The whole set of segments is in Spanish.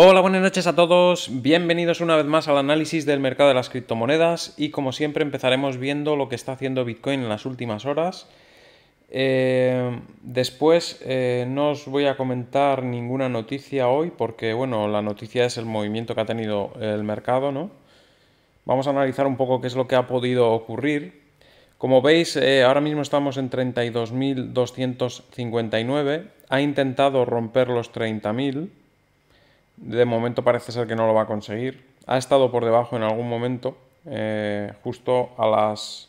Hola, buenas noches a todos. Bienvenidos una vez más al análisis del mercado de las criptomonedas y como siempre empezaremos viendo lo que está haciendo Bitcoin en las últimas horas. Eh, después eh, no os voy a comentar ninguna noticia hoy porque bueno, la noticia es el movimiento que ha tenido el mercado, Vamos a analizar un poco qué es lo que ha podido ocurrir. Como veis, eh, ahora mismo estamos en 32.259. Ha intentado romper los 30.000 de momento parece ser que no lo va a conseguir. Ha estado por debajo en algún momento, eh, justo a las.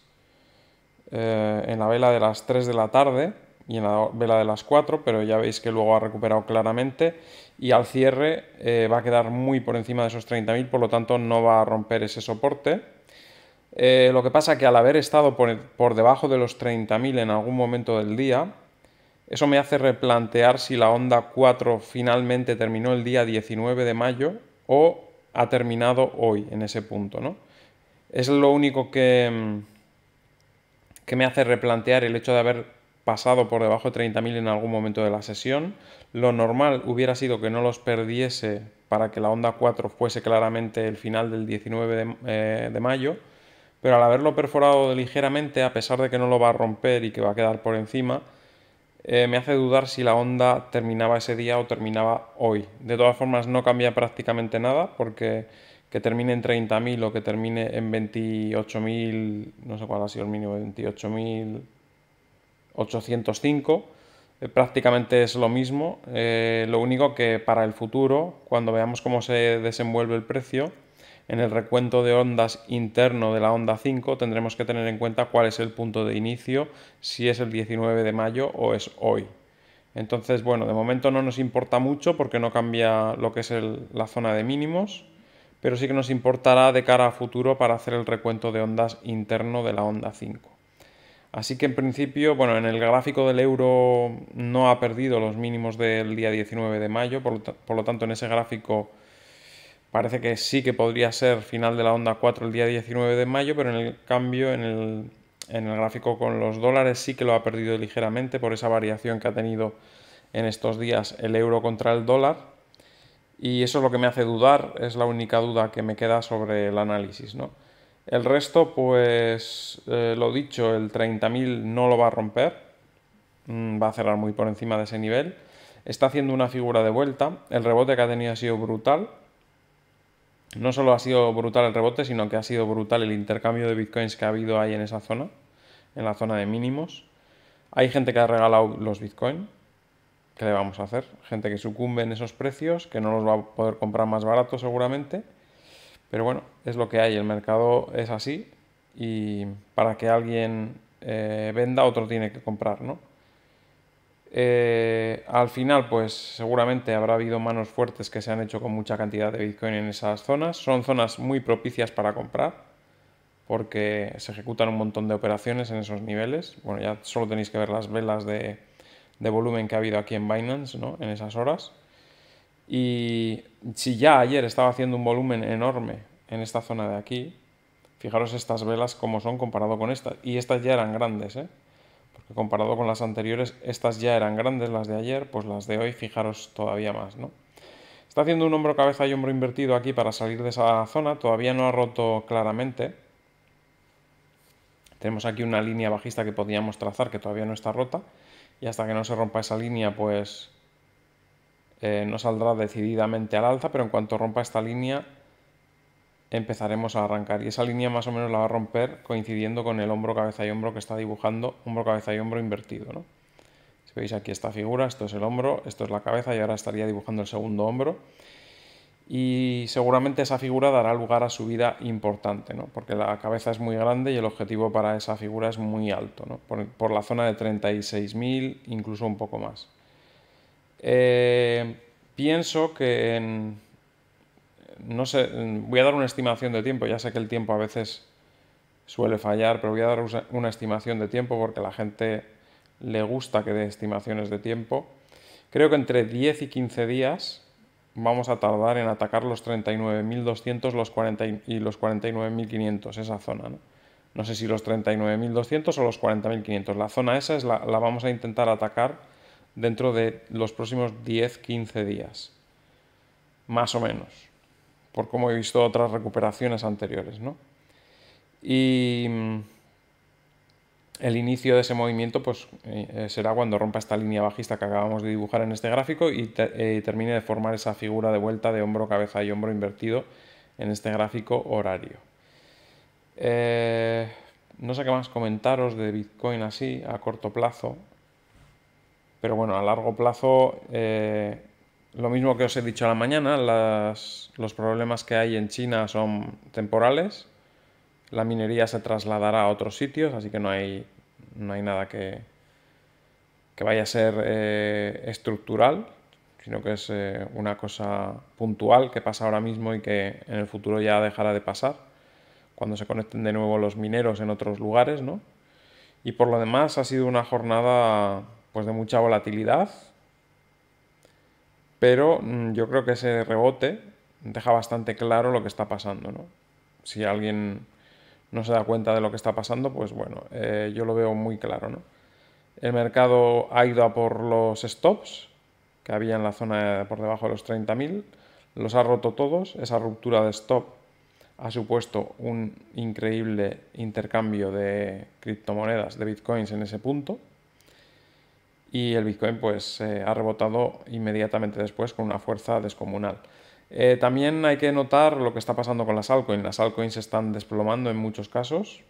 Eh, en la vela de las 3 de la tarde y en la vela de las 4, pero ya veis que luego ha recuperado claramente y al cierre eh, va a quedar muy por encima de esos 30.000, por lo tanto no va a romper ese soporte. lo que pasa que al haber estado por, por debajo de los 30.000 en algún momento del día, eso me hace replantear si la onda 4 finalmente terminó el día 19 de mayo o ha terminado hoy en ese punto, ¿no? Es lo único que, mm, que me hace replantear el hecho de haber pasado por debajo de 30.000 en algún momento de la sesión. Lo normal hubiera sido que no los perdiese para que la onda 4 fuese claramente el final del 19 eh, de mayo, pero al haberlo perforado ligeramente, a pesar de que no lo va a romper y que va a quedar por encima, eh, me hace dudar si la onda terminaba ese día o terminaba hoy. De todas formas, no cambia prácticamente nada porque que termine en 30.000 o que termine en 28.000, no sé cuál ha sido el mínimo, 28.805, eh, prácticamente es lo mismo. Eh, lo único que para el futuro, cuando veamos cómo se desenvuelve el precio, en el recuento de ondas interno de la onda 5 tendremos que tener en cuenta cuál es el punto de inicio, si es el 19 de mayo o es hoy. Entonces, bueno, de momento no nos importa mucho porque no cambia lo que es la zona de mínimos, pero sí que nos importará de cara a futuro para hacer el recuento de ondas interno de la onda 5. Así que en principio, bueno, en el gráfico del euro no ha perdido los mínimos del día 19 de mayo, por lo tanto en ese gráfico parece que sí que podría ser final de la onda 4 el día 19 de mayo, pero en el cambio, en el, gráfico con los dólares sí que lo ha perdido ligeramente por esa variación que ha tenido en estos días el euro contra el dólar. Y eso es lo que me hace dudar, es la única duda que me queda sobre el análisis. El resto, pues eh, lo dicho, el 30.000 no lo va a romper, mm, va a cerrar muy por encima de ese nivel. Está haciendo una figura de vuelta, el rebote que ha tenido ha sido brutal, no solo ha sido brutal el rebote, sino que ha sido brutal el intercambio de bitcoins que ha habido ahí en esa zona, en la zona de mínimos. Hay gente que ha regalado los bitcoins. ¿Qué le vamos a hacer? Gente que sucumbe en esos precios, que no los va a poder comprar más barato seguramente. Pero bueno, es lo que hay. El mercado es así y para que alguien eh, venda, otro tiene que comprar, ¿no? Eh, al final, pues seguramente habrá habido manos fuertes que se han hecho con mucha cantidad de Bitcoin en esas zonas. Son zonas muy propicias para comprar porque se ejecutan un montón de operaciones en esos niveles. Bueno, ya solo tenéis que ver las velas de, de volumen que ha habido aquí en Binance ¿no? en esas horas. Y si ya ayer estaba haciendo un volumen enorme en esta zona de aquí, fijaros estas velas como son comparado con estas. Y estas ya eran grandes, ¿eh? comparado con las anteriores, estas ya eran grandes, las de ayer, pues las de hoy, fijaros todavía más, ¿no? Está haciendo un hombro cabeza y hombro invertido aquí para salir de esa zona, todavía no ha roto claramente. Tenemos aquí una línea bajista que podíamos trazar que todavía no está rota y hasta que no se rompa esa línea pues eh, no saldrá decididamente al alza, pero en cuanto rompa esta línea empezaremos a arrancar. Y esa línea más o menos la va a romper coincidiendo con el hombro, cabeza y hombro que está dibujando, hombro, cabeza y hombro invertido. ¿no? Si veis aquí esta figura, esto es el hombro, esto es la cabeza y ahora estaría dibujando el segundo hombro. Y seguramente esa figura dará lugar a subida importante, porque la cabeza es muy grande y el objetivo para esa figura es muy alto, por, la zona de 36.000, incluso un poco más. Eh, pienso que en, no sé, mm, voy a dar una estimación de tiempo, ya sé que el tiempo a veces suele fallar, pero voy a dar una estimación de tiempo porque a la gente le gusta que dé estimaciones de tiempo. Creo que entre 10 y 15 días vamos a tardar en atacar los 39.200 los 40 y los 49.500, esa zona. ¿no? ¿no? sé si los 39.200 o los 40.500. La zona esa es la, la vamos a intentar atacar dentro de los próximos 10-15 días. Más o menos por cómo he visto otras recuperaciones anteriores. Y mm, el inicio de ese movimiento pues, eh, será cuando rompa esta línea bajista que acabamos de dibujar en este gráfico y eh, termine de formar esa figura de vuelta de hombro, cabeza y hombro invertido en este gráfico horario. Eh, no sé qué más comentaros de Bitcoin así a corto plazo, pero bueno, a largo plazo lo mismo que os he dicho a la mañana, los problemas que hay en China son temporales. La minería se trasladará a otros sitios, así que no hay, no hay nada que, que vaya a ser eh, estructural, sino que es eh, una cosa puntual que pasa ahora mismo y que en el futuro ya dejará de pasar, cuando se conecten de nuevo los mineros en otros lugares, ¿no? Y por lo demás ha sido una jornada pues de mucha volatilidad, pero mm, yo creo que ese rebote deja bastante claro lo que está pasando, Si alguien no se da cuenta de lo que está pasando, pues bueno, eh, yo lo veo muy claro, El mercado ha ido a por los stops que había en la zona por debajo de los 30.000, los ha roto todos, esa ruptura de stop ha supuesto un increíble intercambio de criptomonedas, de bitcoins en ese punto, y el Bitcoin pues eh, ha rebotado inmediatamente después con una fuerza descomunal. Eh, también hay que notar lo que está pasando con las altcoins. Las altcoins se están desplomando en muchos casos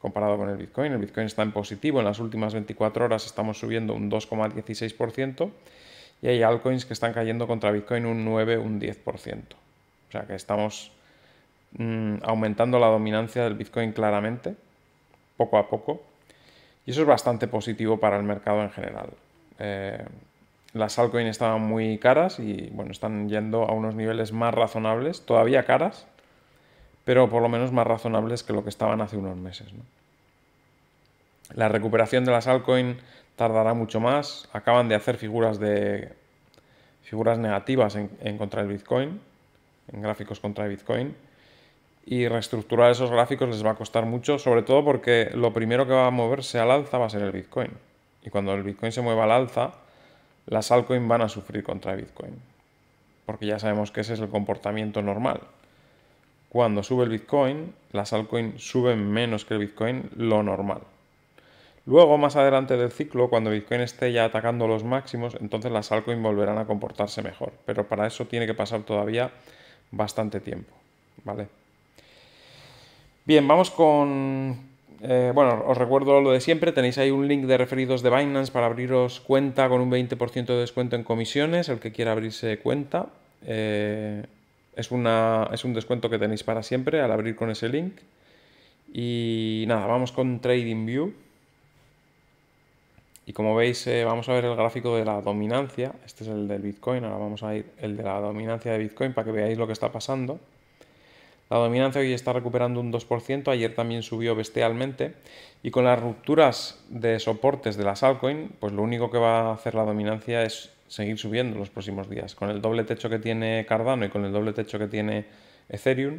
comparado con el Bitcoin. El Bitcoin está en positivo. En las últimas 24 horas estamos subiendo un 2,16% y hay altcoins que están cayendo contra Bitcoin un 9, un 10%. O sea que estamos mm, aumentando la dominancia del Bitcoin claramente, poco a poco y eso es bastante positivo para el mercado en general. Eh, las altcoins estaban muy caras y bueno, están yendo a unos niveles más razonables, todavía caras, pero por lo menos más razonables que lo que estaban hace unos meses. La recuperación de las altcoins tardará mucho más. Acaban de hacer figuras de figuras negativas en, contra el Bitcoin, en gráficos contra el Bitcoin y reestructurar esos gráficos les va a costar mucho, sobre todo porque lo primero que va a moverse al alza va a ser el Bitcoin. Y cuando el Bitcoin se mueva al alza, las altcoins van a sufrir contra Bitcoin. Porque ya sabemos que ese es el comportamiento normal. Cuando sube el Bitcoin, las altcoins suben menos que el Bitcoin, lo normal. Luego, más adelante del ciclo, cuando Bitcoin esté ya atacando los máximos, entonces las altcoins volverán a comportarse mejor. Pero para eso tiene que pasar todavía bastante tiempo. ¿Vale? Bien, vamos con... Eh, bueno, os recuerdo lo de siempre, tenéis ahí un link de referidos de Binance para abriros cuenta con un 20% de descuento en comisiones, el que quiera abrirse cuenta. Eh, es, una, es un descuento que tenéis para siempre al abrir con ese link. Y nada, vamos con TradingView. Y como veis, eh, vamos a ver el gráfico de la dominancia. Este es el del Bitcoin, ahora vamos a ir el de la dominancia de Bitcoin para que veáis lo que está pasando. La dominancia hoy está recuperando un 2%, ayer también subió bestialmente y con las rupturas de soportes de las altcoins, pues lo único que va a hacer la dominancia es seguir subiendo los próximos días. Con el doble techo que tiene Cardano y con el doble techo que tiene Ethereum,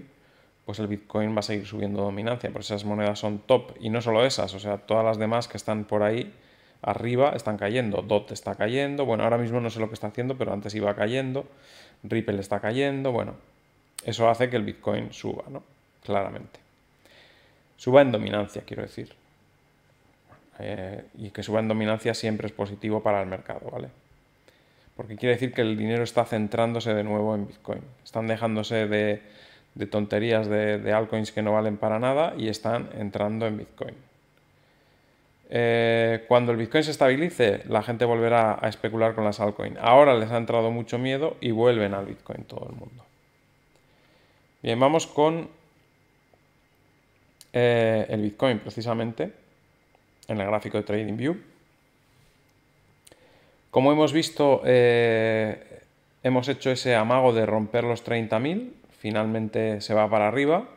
pues el Bitcoin va a seguir subiendo dominancia, porque esas monedas son top y no solo esas, o sea, todas las demás que están por ahí arriba están cayendo. DOT está cayendo, bueno, ahora mismo no sé lo que está haciendo, pero antes iba cayendo. Ripple está cayendo, bueno, eso hace que el Bitcoin suba, ¿no? Claramente. Suba en dominancia, quiero decir. Eh, y que suba en dominancia siempre es positivo para el mercado, ¿vale? Porque quiere decir que el dinero está centrándose de nuevo en Bitcoin. Están dejándose de, tonterías de, altcoins que no valen para nada y están entrando en Bitcoin. Eh, cuando el Bitcoin se estabilice, la gente volverá a especular con las altcoins. Ahora les ha entrado mucho miedo y vuelven al Bitcoin todo el mundo. Bien, vamos con eh, el Bitcoin precisamente en el gráfico de TradingView. Como hemos visto, eh, hemos hecho ese amago de romper los 30.000, finalmente se va para arriba.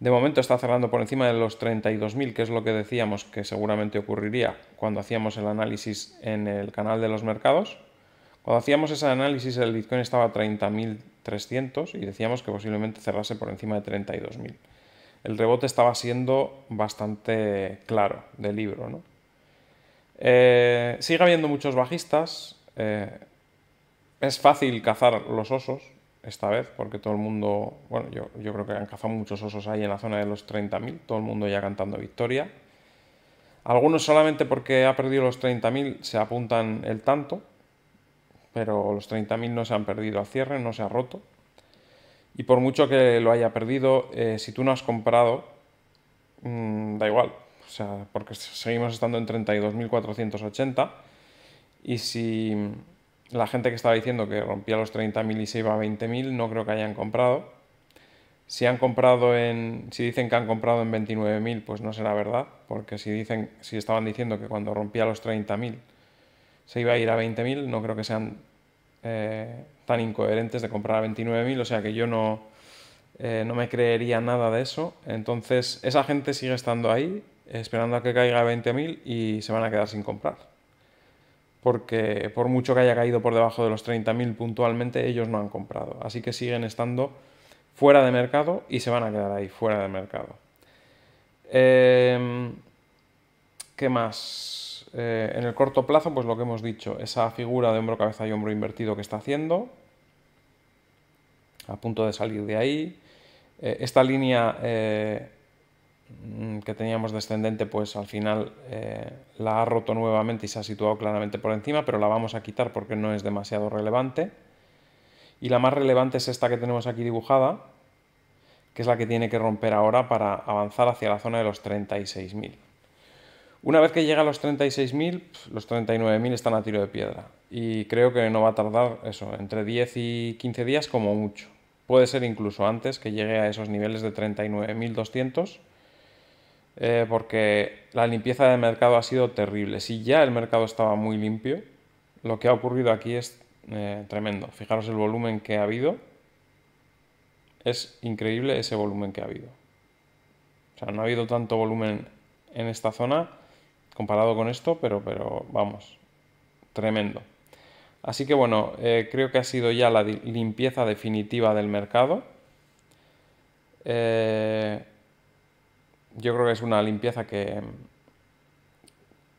De momento está cerrando por encima de los 32.000, que es lo que decíamos que seguramente ocurriría cuando hacíamos el análisis en el canal de los mercados. Cuando hacíamos ese análisis, el Bitcoin estaba a 30.300 y decíamos que posiblemente cerrase por encima de 32.000. El rebote estaba siendo bastante claro del libro. ¿no? Eh, sigue habiendo muchos bajistas. Eh, es fácil cazar los osos esta vez, porque todo el mundo, bueno, yo, yo creo que han cazado muchos osos ahí en la zona de los 30.000, todo el mundo ya cantando victoria. Algunos solamente porque ha perdido los 30.000 se apuntan el tanto, pero los 30.000 no se han perdido al cierre, no se ha roto. Y por mucho que lo haya perdido, eh, si tú no has comprado, mm, da igual. O sea, porque seguimos estando en 32.480. Y si la gente que estaba diciendo que rompía los 30.000 y se iba a 20.000, no creo que hayan comprado. Si han comprado en. Si dicen que han comprado en 29.000, pues no será verdad. Porque si dicen, si estaban diciendo que cuando rompía los 30.000 se iba a ir a 20.000, no creo que sean eh, tan incoherentes de comprar a 29.000, o sea que yo no, eh, no me creería nada de eso. Entonces, esa gente sigue estando ahí, esperando a que caiga a 20.000 y se van a quedar sin comprar. Porque por mucho que haya caído por debajo de los 30.000 puntualmente, ellos no han comprado. Así que siguen estando fuera de mercado y se van a quedar ahí, fuera de mercado. Em, ¿Qué más? Eh, en el corto plazo, pues lo que hemos dicho, esa figura de hombro, cabeza y hombro invertido que está haciendo, a punto de salir de ahí. Eh, esta línea eh, que teníamos descendente, pues al final la ha roto nuevamente y se ha situado claramente por encima, pero la vamos a quitar porque no es demasiado relevante. Y la más relevante es esta que tenemos aquí dibujada, que es la que tiene que romper ahora para avanzar hacia la zona de los 36.000. Una vez que llega a los 36.000, los 39.000 están a tiro de piedra. Y creo que no va a tardar eso, entre 10 y 15 días como mucho. Puede ser incluso antes que llegue a esos niveles de 39.200, eh, porque la limpieza de mercado ha sido terrible. Si ya el mercado estaba muy limpio, lo que ha ocurrido aquí es eh, tremendo. Fijaros el volumen que ha habido. Es increíble ese volumen que ha habido. O sea, no ha habido tanto volumen en esta zona comparado con esto, pero, pero vamos, tremendo. Así que bueno, eh, creo que ha sido ya la limpieza definitiva del mercado. Eh, yo creo que es una limpieza que,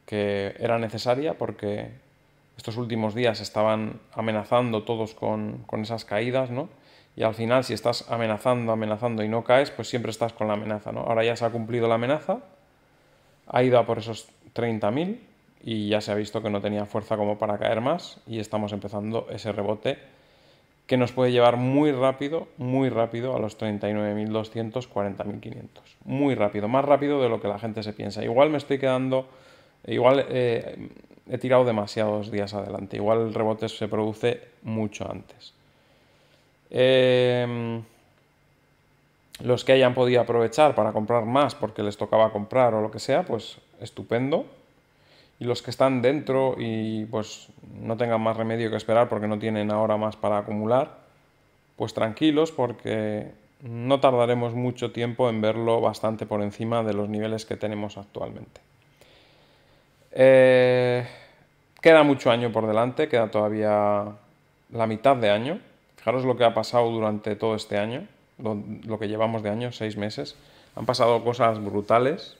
que era necesaria porque estos últimos días estaban amenazando todos con, con esas caídas, ¿no? Y al final, si estás amenazando, amenazando y no caes, pues siempre estás con la amenaza, ¿no? Ahora ya se ha cumplido la amenaza, ha ido a por esos 30.000 y ya se ha visto que no tenía fuerza como para caer más y estamos empezando ese rebote que nos puede llevar muy rápido, muy rápido a los 39.200, 40.500. Muy rápido, más rápido de lo que la gente se piensa. Igual me estoy quedando, igual eh, he tirado demasiados días adelante, igual el rebote se produce mucho antes. Em, los que hayan podido aprovechar para comprar más porque les tocaba comprar o lo que sea, pues estupendo. Y los que están dentro y pues no tengan más remedio que esperar porque no tienen ahora más para acumular, pues tranquilos porque no tardaremos mucho tiempo en verlo bastante por encima de los niveles que tenemos actualmente. Eh, queda mucho año por delante, queda todavía la mitad de año. Fijaros lo que ha pasado durante todo este año, lo que llevamos de año, seis meses. Han pasado cosas brutales,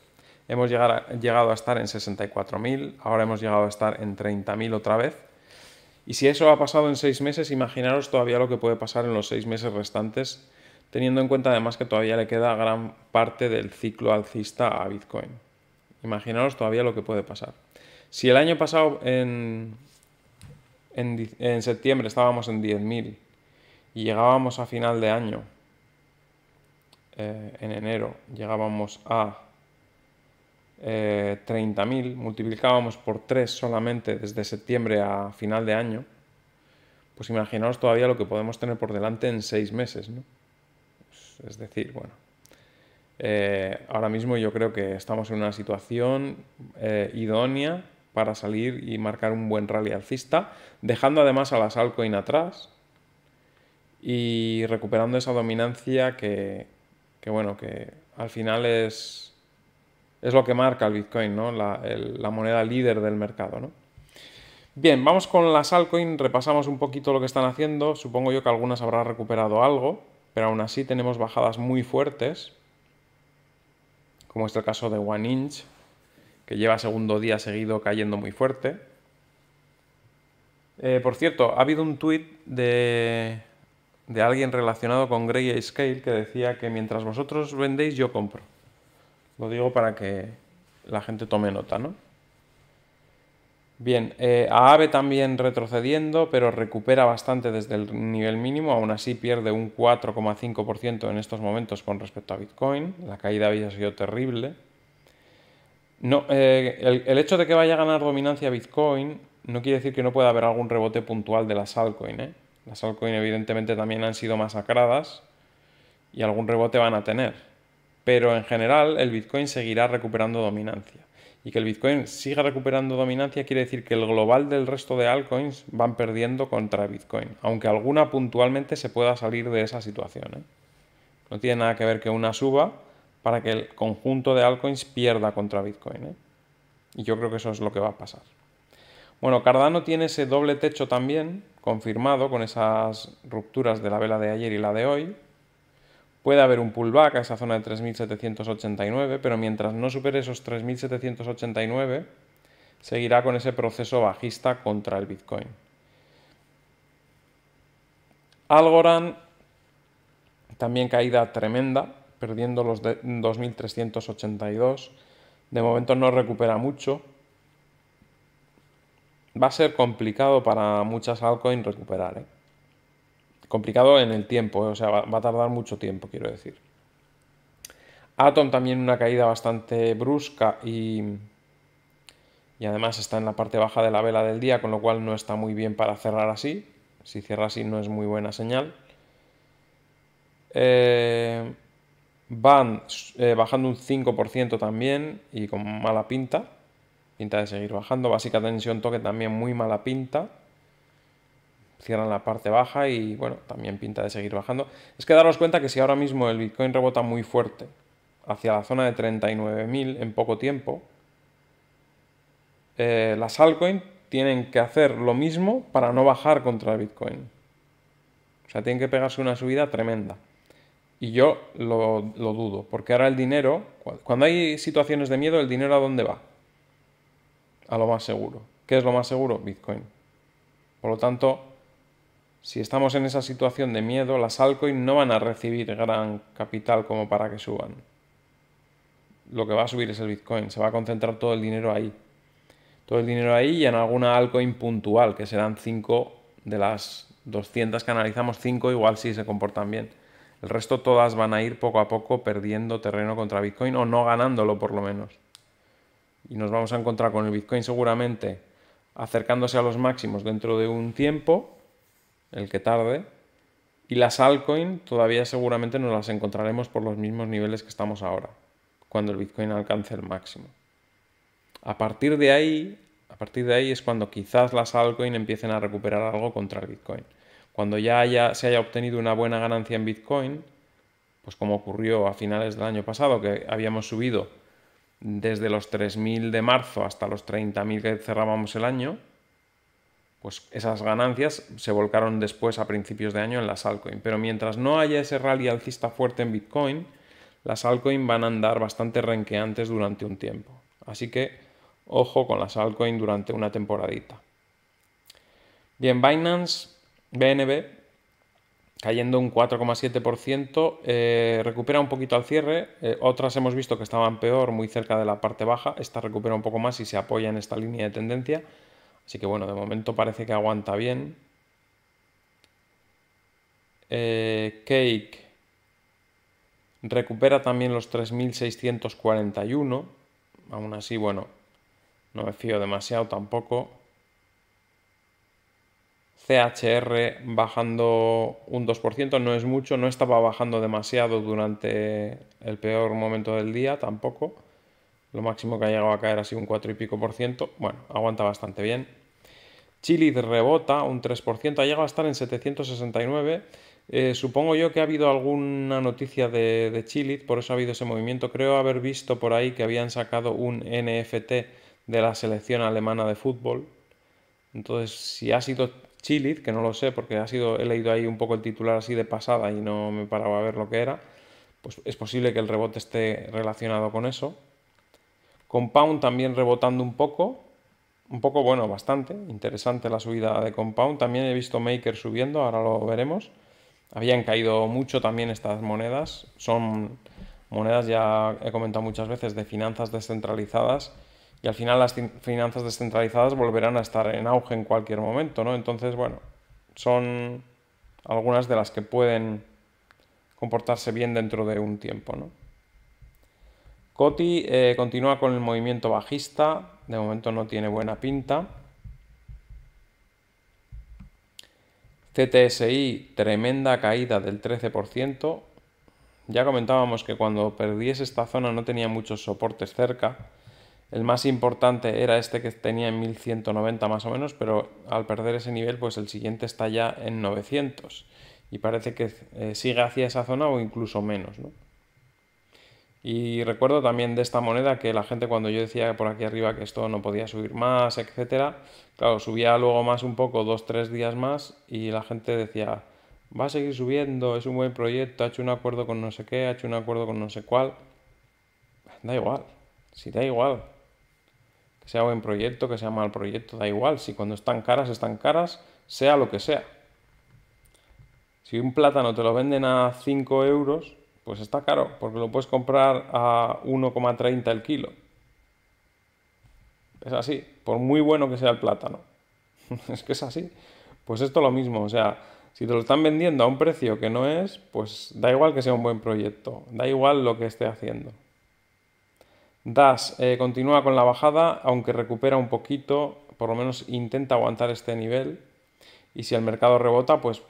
Hemos llegado a estar en 64.000, ahora hemos llegado a estar en 30.000 otra vez. Y si eso ha pasado en seis meses, imaginaros todavía lo que puede pasar en los seis meses restantes, teniendo en cuenta además que todavía le queda gran parte del ciclo alcista a Bitcoin. Imaginaros todavía lo que puede pasar. Si el año pasado en, en, septiembre estábamos en 10.000 y llegábamos a final de año, eh, en enero, llegábamos a 30.000, eh, multiplicábamos por 3 solamente desde septiembre a final de año, pues imaginaos todavía lo que podemos tener por delante en 6 meses, ¿no? Pues, es decir, bueno, eh, ahora mismo yo creo que estamos en una situación eh, idónea para salir y marcar un buen rally alcista, dejando además a las Salcoin atrás y recuperando esa dominancia que, que bueno, que al final es es lo que marca el Bitcoin, la, moneda líder del mercado. Bien, vamos con las altcoins, repasamos un poquito lo que están haciendo. Supongo yo que algunas habrá recuperado algo, pero aún así tenemos bajadas muy fuertes, como es el caso de One Inch, que lleva segundo día seguido cayendo muy fuerte. Eh, por cierto, ha habido un tweet de, de alguien relacionado con Grey Scale que decía que mientras vosotros vendéis, yo compro. Lo digo para que la gente tome nota, ¿no? Bien, eh, Aave también retrocediendo, pero recupera bastante desde el nivel mínimo, aún así pierde un 4,5% en estos momentos con respecto a Bitcoin, la caída había sido terrible. No, eh, el, hecho de que vaya a ganar dominancia Bitcoin no quiere decir que no pueda haber algún rebote puntual de las altcoins. ¿eh? Las altcoins evidentemente también han sido masacradas y algún rebote van a tener pero en general el Bitcoin seguirá recuperando dominancia. Y que el Bitcoin siga recuperando dominancia quiere decir que el global del resto de altcoins van perdiendo contra Bitcoin, aunque alguna puntualmente se pueda salir de esa situación. ¿eh? No tiene nada que ver que una suba para que el conjunto de altcoins pierda contra Bitcoin. ¿eh? Y yo creo que eso es lo que va a pasar. Bueno, Cardano tiene ese doble techo también, confirmado con esas rupturas de la vela de ayer y la de hoy, Puede haber un pullback a esa zona de 3.789, pero mientras no supere esos 3.789, seguirá con ese proceso bajista contra el Bitcoin. Algorand, también caída tremenda, perdiendo los 2.382. De momento no recupera mucho. Va a ser complicado para muchas altcoins recuperar. ¿eh? complicado en el tiempo, eh, o sea, va, a tardar mucho tiempo, quiero decir. Atom también una caída bastante brusca y, y además está en la parte baja de la vela del día, con lo cual no está muy bien para cerrar así. Si cierra así no es muy buena señal. Eh, van eh, bajando un 5% también y con mala pinta. Pinta de seguir bajando. Básica tensión toque también muy mala pinta cierran la parte baja y bueno, también pinta de seguir bajando. Es que daros cuenta que si ahora mismo el Bitcoin rebota muy fuerte hacia la zona de 39.000 en poco tiempo, eh, las altcoins tienen que hacer lo mismo para no bajar contra el Bitcoin. O sea, tienen que pegarse una subida tremenda. Y yo lo, lo dudo, porque ahora el dinero, cuando hay situaciones de miedo, ¿el dinero a dónde va? A lo más seguro. ¿Qué es lo más seguro? Bitcoin. Por lo tanto, si estamos en esa situación de miedo, las altcoins no van a recibir gran capital como para que suban. Lo que va a subir es el Bitcoin, se va a concentrar todo el dinero ahí. Todo el dinero ahí y en alguna altcoin puntual, que serán 5 de las 200 que analizamos, 5 igual si se comportan bien. El resto todas van a ir poco a poco perdiendo terreno contra Bitcoin o no ganándolo por lo menos. Y nos vamos a encontrar con el Bitcoin seguramente acercándose a los máximos dentro de un tiempo el que tarde. Y las altcoins todavía seguramente nos las encontraremos por los mismos niveles que estamos ahora, cuando el Bitcoin alcance el máximo. A partir de ahí, a partir de ahí es cuando quizás las altcoins empiecen a recuperar algo contra el Bitcoin. Cuando ya haya, se haya obtenido una buena ganancia en Bitcoin, pues como ocurrió a finales del año pasado, que habíamos subido desde los 3.000 de marzo hasta los 30.000 que cerrábamos el año, pues esas ganancias se volcaron después a principios de año en las altcoins. Pero mientras no haya ese rally alcista fuerte en Bitcoin, las altcoins van a andar bastante renqueantes durante un tiempo. Así que ojo con las altcoins durante una temporadita. Bien, Binance, BNB, cayendo un 4,7%, eh, recupera un poquito al cierre. Eh, otras hemos visto que estaban peor, muy cerca de la parte baja. Esta recupera un poco más y se apoya en esta línea de tendencia. Así que bueno, de momento parece que aguanta bien. Eh, Cake recupera también los 3.641. Aún así, bueno, no me fío demasiado tampoco. CHR bajando un 2%, no es mucho, no estaba bajando demasiado durante el peor momento del día tampoco. Lo máximo que ha llegado a caer ha sido un 4 y pico por ciento. Bueno, aguanta bastante bien. Chile rebota un 3%, Ha llegado a estar en 769. Eh, supongo yo que ha habido alguna noticia de, de por eso ha habido ese movimiento. Creo haber visto por ahí que habían sacado un NFT de la selección alemana de fútbol. Entonces, si ha sido Chile, que no lo sé porque ha sido, he leído ahí un poco el titular así de pasada y no me paraba a ver lo que era, pues es posible que el rebote esté relacionado con eso. Compound también rebotando un poco, un poco bueno, bastante interesante la subida de Compound. También he visto Maker subiendo, ahora lo veremos. Habían caído mucho también estas monedas. Son monedas, ya he comentado muchas veces, de finanzas descentralizadas. Y al final las finanzas descentralizadas volverán a estar en auge en cualquier momento, ¿no? Entonces, bueno, son algunas de las que pueden comportarse bien dentro de un tiempo, ¿no? Coti eh, continúa con el movimiento bajista, de momento no tiene buena pinta. CTSI, tremenda caída del 13%. Ya comentábamos que cuando perdiese esta zona no tenía muchos soportes cerca. El más importante era este que tenía en 1190 más o menos, pero al perder ese nivel, pues el siguiente está ya en 900. Y parece que eh, sigue hacia esa zona o incluso menos. ¿no? Y recuerdo también de esta moneda que la gente cuando yo decía por aquí arriba que esto no podía subir más, etcétera, claro, subía luego más un poco, dos, tres días más, y la gente decía, va a seguir subiendo, es un buen proyecto, ha hecho un acuerdo con no sé qué, ha hecho un acuerdo con no sé cuál. Da igual, si da igual. Que sea buen proyecto, que sea mal proyecto, da igual. Si cuando están caras, están caras, sea lo que sea. Si un plátano te lo venden a 5 euros, pues está caro, porque lo puedes comprar a 1,30 el kilo. Es así, por muy bueno que sea el plátano. es que es así. Pues esto lo mismo, o sea, si te lo están vendiendo a un precio que no es, pues da igual que sea un buen proyecto, da igual lo que esté haciendo. DAS eh, continúa con la bajada, aunque recupera un poquito, por lo menos intenta aguantar este nivel. Y si el mercado rebota, pues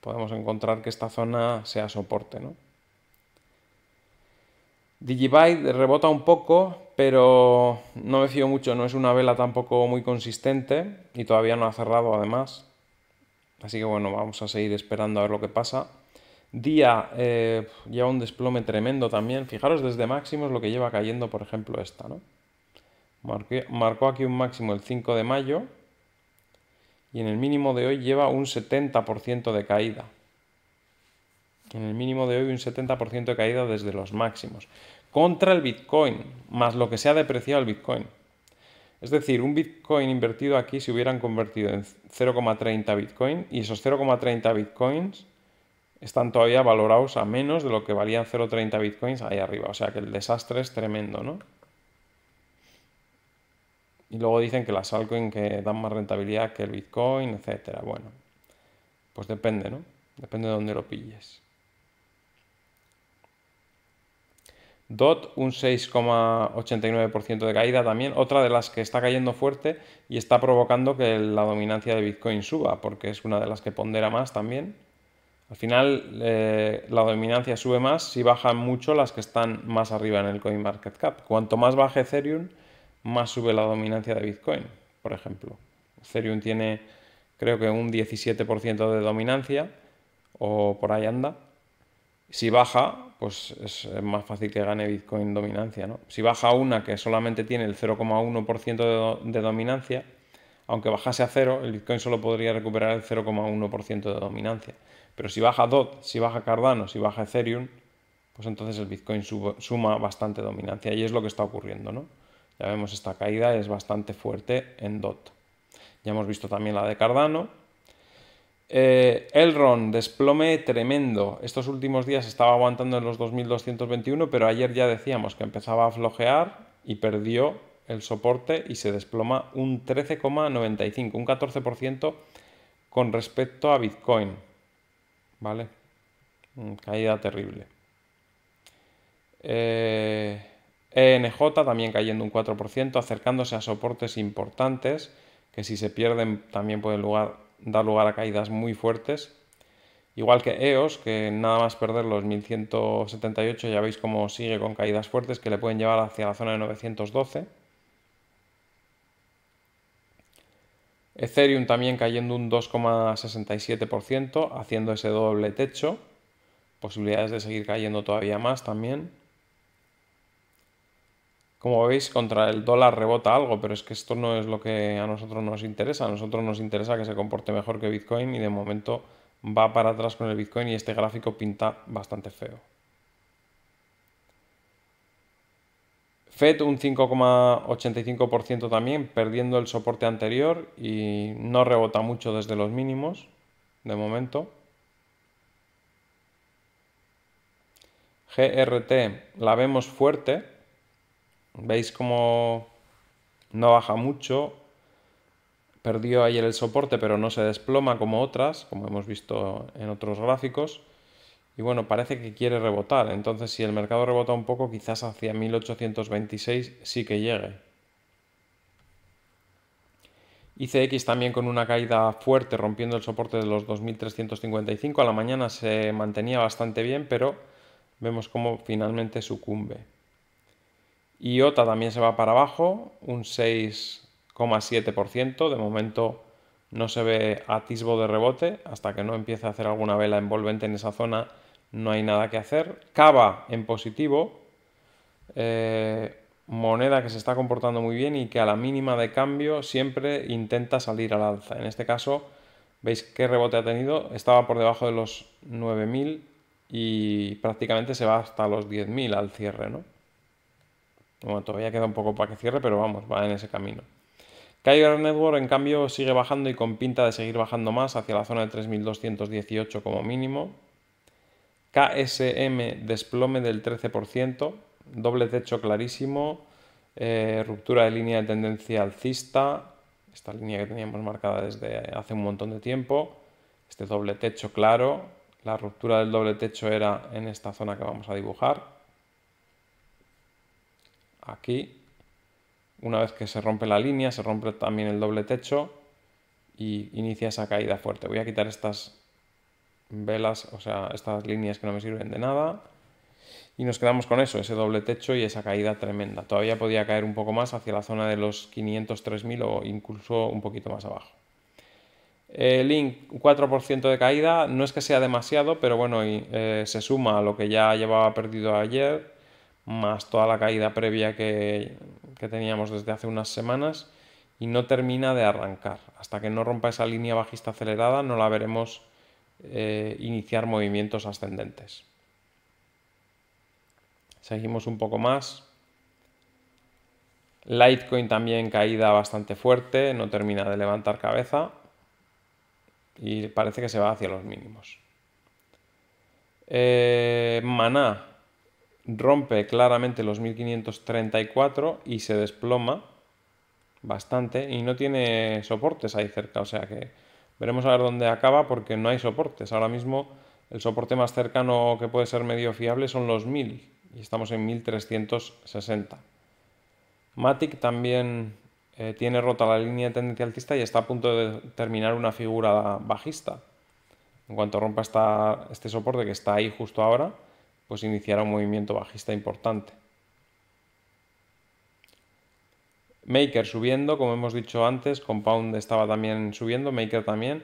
podemos encontrar que esta zona sea soporte, ¿no? Digibyte rebota un poco, pero no me fío mucho, no es una vela tampoco muy consistente y todavía no ha cerrado además. Así que bueno, vamos a seguir esperando a ver lo que pasa. Día eh, lleva un desplome tremendo también. Fijaros desde máximos lo que lleva cayendo, por ejemplo, esta, ¿no? marcó aquí un máximo el 5 de mayo y en el mínimo de hoy lleva un 70% de caída en el mínimo de hoy un 70% de caída desde los máximos, contra el Bitcoin, más lo que se ha depreciado el Bitcoin. Es decir, un Bitcoin invertido aquí se hubieran convertido en 0,30 Bitcoin y esos 0,30 Bitcoins están todavía valorados a menos de lo que valían 0,30 Bitcoins ahí arriba. O sea que el desastre es tremendo, ¿no? Y luego dicen que las altcoins que dan más rentabilidad que el Bitcoin, etcétera. Bueno, pues depende, ¿no? Depende de dónde lo pilles. DOT un 6,89% de caída también, otra de las que está cayendo fuerte y está provocando que la dominancia de Bitcoin suba, porque es una de las que pondera más también. Al final eh, la dominancia sube más si bajan mucho las que están más arriba en el CoinMarketCap. Cuanto más baje Ethereum, más sube la dominancia de Bitcoin, por ejemplo. Ethereum tiene creo que un 17% de dominancia o por ahí anda. Si baja, pues es más fácil que gane Bitcoin dominancia. Si baja una que solamente tiene el 0,1% de, dominancia, aunque bajase a cero, el Bitcoin solo podría recuperar el 0,1% de dominancia. Pero si baja DOT, si baja Cardano, si baja Ethereum, pues entonces el Bitcoin suma bastante dominancia y es lo que está ocurriendo. ¿no? Ya vemos esta caída, es bastante fuerte en DOT. Ya hemos visto también la de Cardano eh, el ron desplome tremendo. Estos últimos días estaba aguantando en los 2221, pero ayer ya decíamos que empezaba a flojear y perdió el soporte y se desploma un 13,95, un 14% con respecto a Bitcoin. ¿Vale? Mm, caída terrible. Eh, ENJ también cayendo un 4%, acercándose a soportes importantes que si se pierden también pueden lugar, da lugar a caídas muy fuertes. Igual que EOS, que nada más perder los 1178 ya veis cómo sigue con caídas fuertes que le pueden llevar hacia la zona de 912. Ethereum también cayendo un 2,67%, haciendo ese doble techo. Posibilidades de seguir cayendo todavía más también. Como veis, contra el dólar rebota algo, pero es que esto no es lo que a nosotros nos interesa. A nosotros nos interesa que se comporte mejor que Bitcoin y de momento va para atrás con el Bitcoin y este gráfico pinta bastante feo. FED un 5,85% también, perdiendo el soporte anterior y no rebota mucho desde los mínimos, de momento. GRT la vemos fuerte, Veis cómo no baja mucho. Perdió ayer el soporte, pero no se desploma como otras, como hemos visto en otros gráficos. Y bueno, parece que quiere rebotar. Entonces, si el mercado rebota un poco, quizás hacia 1826 sí que llegue. ICX también con una caída fuerte, rompiendo el soporte de los 2355. A la mañana se mantenía bastante bien, pero vemos cómo finalmente sucumbe. IOTA también se va para abajo, un 6,7%. De momento no se ve atisbo de rebote. Hasta que no empiece a hacer alguna vela envolvente en esa zona, no hay nada que hacer. Cava en positivo. Eh, moneda que se está comportando muy bien y que a la mínima de cambio siempre intenta salir al alza. En este caso, veis qué rebote ha tenido. Estaba por debajo de los 9.000 y prácticamente se va hasta los 10.000 al cierre, ¿no? Bueno, todavía queda un poco para que cierre, pero vamos, va en ese camino. Kyber Network, en cambio, sigue bajando y con pinta de seguir bajando más hacia la zona de 3.218 como mínimo. KSM, desplome del 13%, doble techo clarísimo, eh, ruptura de línea de tendencia alcista, esta línea que teníamos marcada desde hace un montón de tiempo, este doble techo claro, la ruptura del doble techo era en esta zona que vamos a dibujar aquí, una vez que se rompe la línea, se rompe también el doble techo y inicia esa caída fuerte. Voy a quitar estas velas, o sea, estas líneas que no me sirven de nada. Y nos quedamos con eso, ese doble techo y esa caída tremenda. Todavía podía caer un poco más hacia la zona de los 500-3000 o incluso un poquito más abajo. El Link, 4% de caída, no es que sea demasiado, pero bueno, eh, se suma a lo que ya llevaba perdido ayer más toda la caída previa que, teníamos desde hace unas semanas y no termina de arrancar. Hasta que no rompa esa línea bajista acelerada no la veremos eh, iniciar movimientos ascendentes. Seguimos un poco más. Litecoin también caída bastante fuerte, no termina de levantar cabeza y parece que se va hacia los mínimos. Eh, maná rompe claramente los 1534 y se desploma bastante y no tiene soportes ahí cerca, o sea que veremos a ver dónde acaba porque no hay soportes. Ahora mismo el soporte más cercano que puede ser medio fiable son los 1000 y estamos en 1360. Matic también eh, tiene rota la línea de tendencia alcista y está a punto de terminar una figura bajista. En cuanto rompa este soporte que está ahí justo ahora, pues iniciará un movimiento bajista importante. Maker subiendo, como hemos dicho antes, Compound estaba también subiendo, Maker también.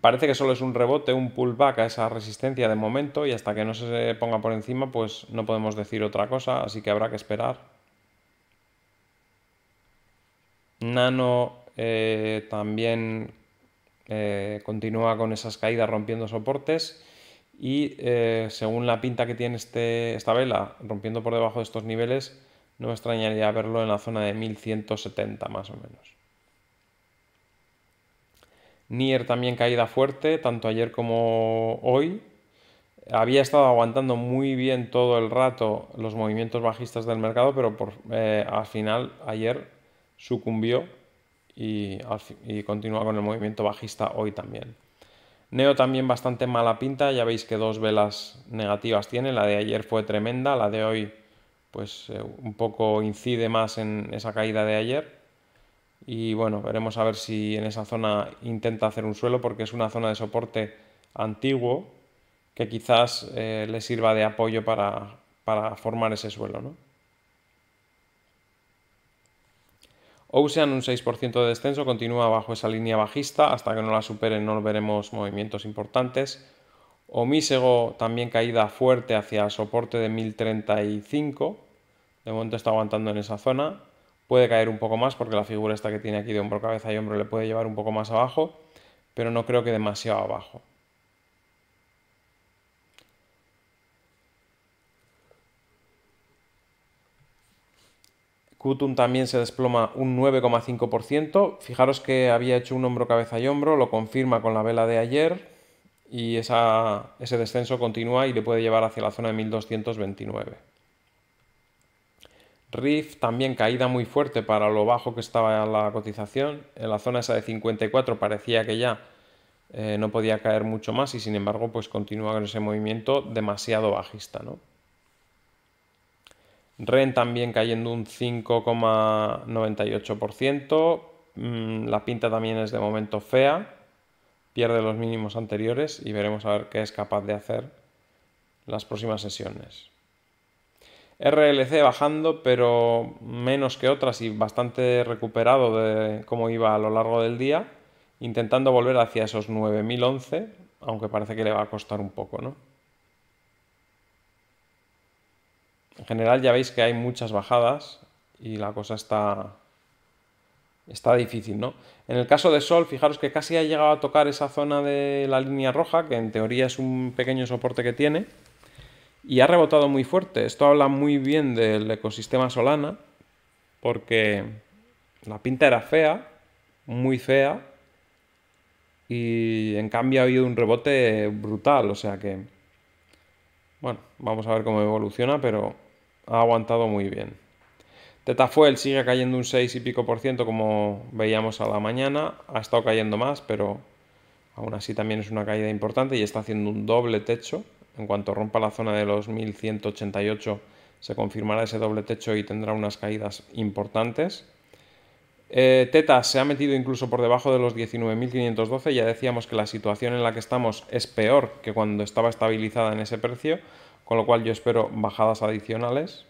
Parece que solo es un rebote, un pullback a esa resistencia de momento y hasta que no se ponga por encima pues no podemos decir otra cosa, así que habrá que esperar. Nano eh, también eh, continúa con esas caídas rompiendo soportes y eh, según la pinta que tiene este, esta vela rompiendo por debajo de estos niveles, no me extrañaría verlo en la zona de 1170 más o menos. Nier también caída fuerte, tanto ayer como hoy. Había estado aguantando muy bien todo el rato los movimientos bajistas del mercado, pero por, eh, al final ayer sucumbió y continúa con el movimiento bajista hoy también. Neo también bastante mala pinta, ya veis que dos velas negativas tiene, la de ayer fue tremenda, la de hoy pues eh, un poco incide más en esa caída de ayer. Y bueno, veremos a ver si en esa zona intenta hacer un suelo porque es una zona de soporte antiguo que quizás eh, le sirva de apoyo para, para formar ese suelo, ¿no? Ocean un 6% de descenso, continúa bajo esa línea bajista, hasta que no la supere no veremos movimientos importantes. Omisego también caída fuerte hacia el soporte de 1035, de momento está aguantando en esa zona. Puede caer un poco más porque la figura esta que tiene aquí de hombro, cabeza y hombro le puede llevar un poco más abajo, pero no creo que demasiado abajo. Kutum también se desploma un 9,5%. Fijaros que había hecho un hombro, cabeza y hombro, lo confirma con la vela de ayer y esa, ese descenso continúa y le puede llevar hacia la zona de 1229. RIF también caída muy fuerte para lo bajo que estaba la cotización. En la zona esa de 54 parecía que ya eh, no podía caer mucho más y sin embargo pues continúa con ese movimiento demasiado bajista. ¿no? REN también cayendo un 5,98%. Mm, la pinta también es de momento fea. Pierde los mínimos anteriores y veremos a ver qué es capaz de hacer las próximas sesiones. RLC bajando, pero menos que otras y bastante recuperado de cómo iba a lo largo del día, intentando volver hacia esos 9.011, aunque parece que le va a costar un poco, ¿no? en general ya veis que hay muchas bajadas y la cosa está, está difícil, ¿no? En el caso de Sol, fijaros que casi ha llegado a tocar esa zona de la línea roja, que en teoría es un pequeño soporte que tiene, y ha rebotado muy fuerte. Esto habla muy bien del ecosistema Solana, porque la pinta era fea, muy fea, y en cambio ha habido un rebote brutal, o sea que bueno, vamos a ver cómo evoluciona, pero ha aguantado muy bien. Tetafuel sigue cayendo un 6 y pico por ciento como veíamos a la mañana. Ha estado cayendo más, pero aún así también es una caída importante y está haciendo un doble techo. En cuanto rompa la zona de los 1188 se confirmará ese doble techo y tendrá unas caídas importantes. Eh, Teta se ha metido incluso por debajo de los 19.512, ya decíamos que la situación en la que estamos es peor que cuando estaba estabilizada en ese precio, con lo cual yo espero bajadas adicionales.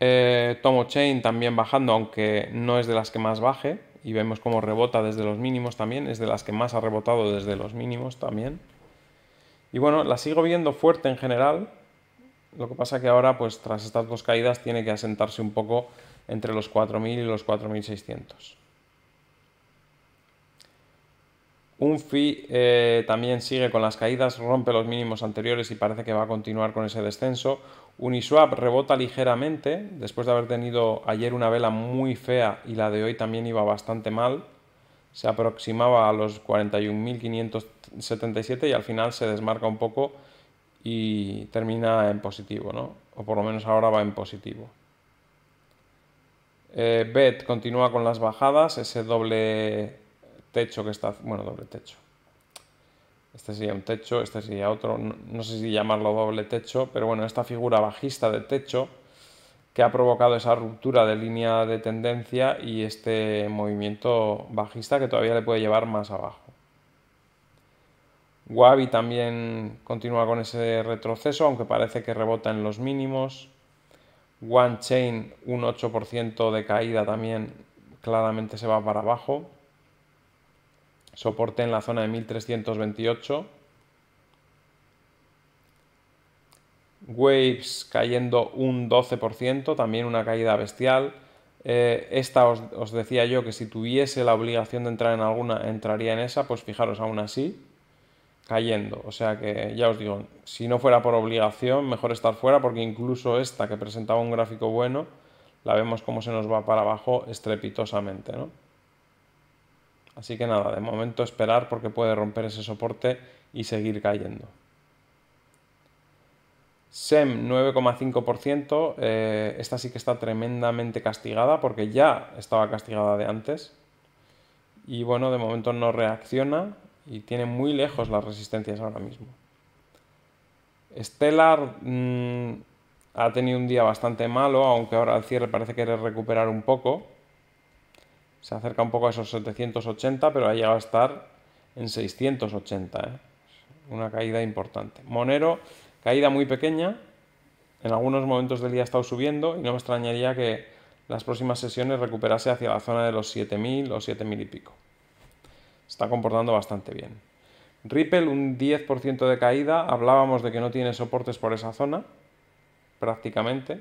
Eh, Tomo Chain también bajando, aunque no es de las que más baje, y vemos cómo rebota desde los mínimos también, es de las que más ha rebotado desde los mínimos también. Y bueno, la sigo viendo fuerte en general, lo que pasa que ahora, pues tras estas dos caídas, tiene que asentarse un poco entre los 4.000 y los 4.600. Un FI eh, también sigue con las caídas, rompe los mínimos anteriores y parece que va a continuar con ese descenso. Uniswap rebota ligeramente, después de haber tenido ayer una vela muy fea y la de hoy también iba bastante mal. Se aproximaba a los 41.577 y al final se desmarca un poco y termina en positivo, ¿no? O por lo menos ahora va en positivo. Eh, BET continúa con las bajadas, ese doble techo que está... Bueno, doble techo. Este sería un techo, este sería otro, no, no sé si llamarlo doble techo, pero bueno, esta figura bajista de techo que ha provocado esa ruptura de línea de tendencia y este movimiento bajista que todavía le puede llevar más abajo. Wabi también continúa con ese retroceso, aunque parece que rebota en los mínimos. Chain un 8% de caída también claramente se va para abajo. Soporte en la zona de 1328. Waves cayendo un 12%, también una caída bestial. Eh, esta os, decía yo que si tuviese la obligación de entrar en alguna, entraría en esa, pues fijaros aún así cayendo. O sea que ya os digo, si no fuera por obligación, mejor estar fuera porque incluso esta que presentaba un gráfico bueno, la vemos como se nos va para abajo estrepitosamente. Así que nada, de momento esperar porque puede romper ese soporte y seguir cayendo. SEM 9,5%, eh, esta sí que está tremendamente castigada porque ya estaba castigada de antes. Y bueno, de momento no reacciona, y tiene muy lejos las resistencias ahora mismo. Stellar mm, ha tenido un día bastante malo, aunque ahora al cierre parece querer recuperar un poco. Se acerca un poco a esos 780, pero ha llegado a estar en 680. ¿eh? Una caída importante. Monero, caída muy pequeña. En algunos momentos del día ha estado subiendo y no me extrañaría que las próximas sesiones recuperase hacia la zona de los 7.000 o 7.000 y pico está comportando bastante bien. Ripple un 10% de caída, hablábamos de que no tiene soportes por esa zona, prácticamente.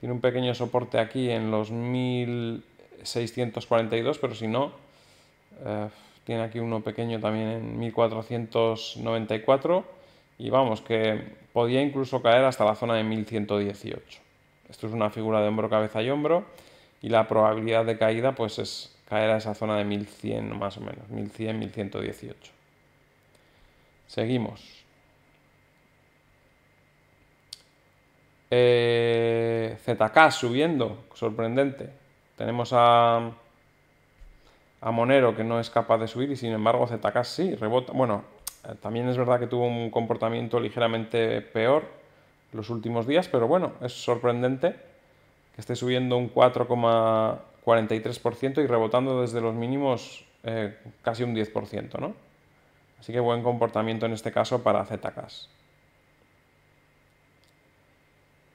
Tiene un pequeño soporte aquí en los 1642, pero si no, eh, tiene aquí uno pequeño también en 1494 y vamos, que podía incluso caer hasta la zona de 1118. Esto es una figura de hombro, cabeza y hombro y la probabilidad de caída pues es caer a esa zona de 1100 más o menos, 1100, 1118. Seguimos. Eh, ZK subiendo, sorprendente. Tenemos a, a Monero que no es capaz de subir y sin embargo ZK sí, rebota. Bueno, eh, también es verdad que tuvo un comportamiento ligeramente peor los últimos días, pero bueno, es sorprendente que esté subiendo un 4, 43% y rebotando desde los mínimos eh, casi un 10%. ¿no? Así que buen comportamiento en este caso para ZKs.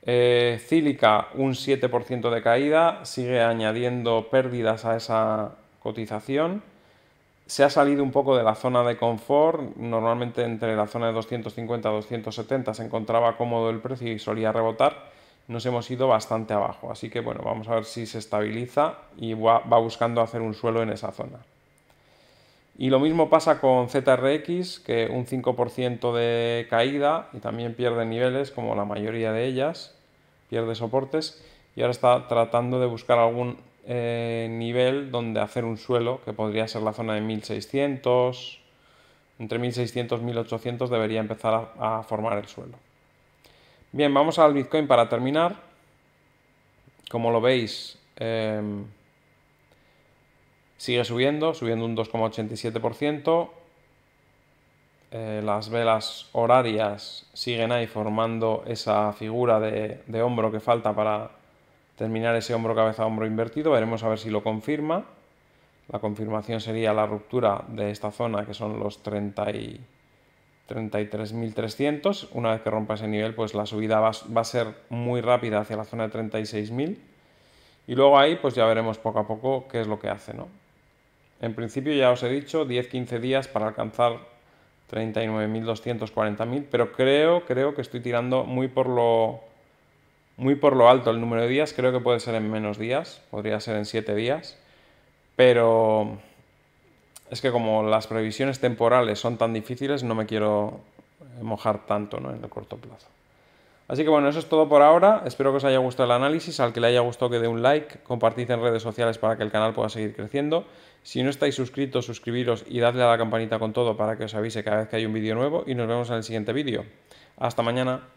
Eh, Cílica un 7% de caída, sigue añadiendo pérdidas a esa cotización. Se ha salido un poco de la zona de confort, normalmente entre la zona de 250 a 270 se encontraba cómodo el precio y solía rebotar nos hemos ido bastante abajo. Así que bueno, vamos a ver si se estabiliza y va, buscando hacer un suelo en esa zona. Y lo mismo pasa con ZRX, que un 5% de caída y también pierde niveles, como la mayoría de ellas, pierde soportes y ahora está tratando de buscar algún eh, nivel donde hacer un suelo, que podría ser la zona de 1600, entre 1600 y 1800 debería empezar a formar el suelo. Bien, vamos al Bitcoin para terminar. Como lo veis, em, sigue subiendo, subiendo un 2,87%. Eh, las velas horarias siguen ahí formando esa figura de, de hombro que falta para terminar ese hombro cabeza hombro invertido. Veremos a ver si lo confirma. La confirmación sería la ruptura de esta zona que son los 30 y 33.300. Una vez que rompa ese nivel, pues la subida va, a ser muy rápida hacia la zona de 36.000. Y luego ahí, pues ya veremos poco a poco qué es lo que hace, ¿no? En principio, ya os he dicho, 10-15 días para alcanzar 39.240.000, pero creo, creo que estoy tirando muy por lo... Muy por lo alto el número de días, creo que puede ser en menos días, podría ser en 7 días, pero es que como las previsiones temporales son tan difíciles, no me quiero mojar tanto ¿no? en el corto plazo. Así que bueno, eso es todo por ahora. Espero que os haya gustado el análisis. Al que le haya gustado que dé un like, compartid en redes sociales para que el canal pueda seguir creciendo. Si no estáis suscritos, suscribiros y dadle a la campanita con todo para que os avise cada vez que hay un vídeo nuevo y nos vemos en el siguiente vídeo. Hasta mañana.